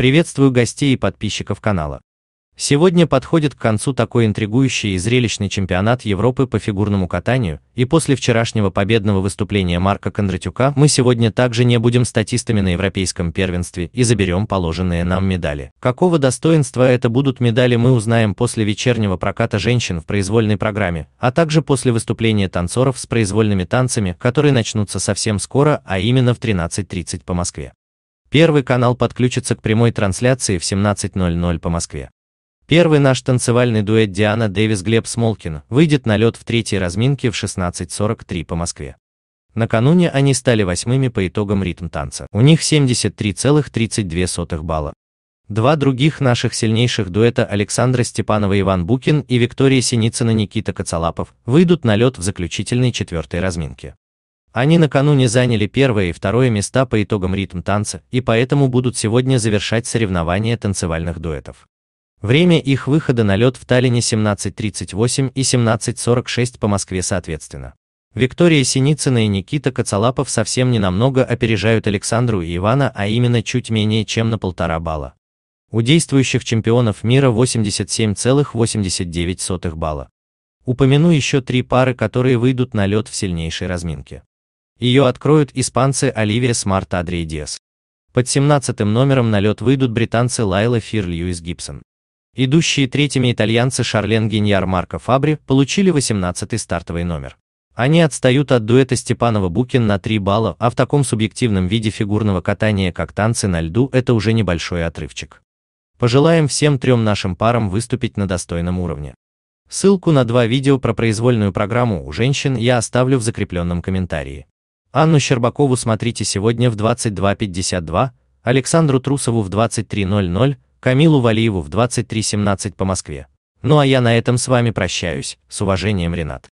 Приветствую гостей и подписчиков канала. Сегодня подходит к концу такой интригующий и зрелищный чемпионат Европы по фигурному катанию, и после вчерашнего победного выступления Марка Кондратюка мы сегодня также не будем статистами на европейском первенстве и заберем положенные нам медали. Какого достоинства это будут медали мы узнаем после вечернего проката женщин в произвольной программе, а также после выступления танцоров с произвольными танцами, которые начнутся совсем скоро, а именно в 13.30 по Москве. Первый канал подключится к прямой трансляции в 17.00 по Москве. Первый наш танцевальный дуэт Диана Дэвис-Глеб Смолкин выйдет на лед в третьей разминке в 16.43 по Москве. Накануне они стали восьмыми по итогам ритм танца. У них 73,32 балла. Два других наших сильнейших дуэта Александра Степанова Иван Букин и Виктория Синицына Никита Коцалапов выйдут на лед в заключительной четвертой разминке. Они накануне заняли первое и второе места по итогам ритм танца и поэтому будут сегодня завершать соревнования танцевальных дуэтов. Время их выхода на лед в Таллине 17.38 и 17.46 по Москве соответственно. Виктория Синицына и Никита Коцалапов совсем не ненамного опережают Александру и Ивана, а именно чуть менее чем на полтора балла. У действующих чемпионов мира 87,89 балла. Упомяну еще три пары, которые выйдут на лед в сильнейшей разминке. Ее откроют испанцы Оливия Смарт Адрей Диас. Под 17 номером на лед выйдут британцы Лайла Фир Льюис Гибсон. Идущие третьими итальянцы Шарлен Гиньяр Марко Фабри получили 18-й стартовый номер. Они отстают от дуэта Степанова-Букин на 3 балла, а в таком субъективном виде фигурного катания, как танцы на льду, это уже небольшой отрывчик. Пожелаем всем трем нашим парам выступить на достойном уровне. Ссылку на два видео про произвольную программу у женщин я оставлю в закрепленном комментарии. Анну Щербакову смотрите сегодня в 22.52, Александру Трусову в 23.00, Камилу Валиеву в 23.17 по Москве. Ну а я на этом с вами прощаюсь, с уважением, Ренат.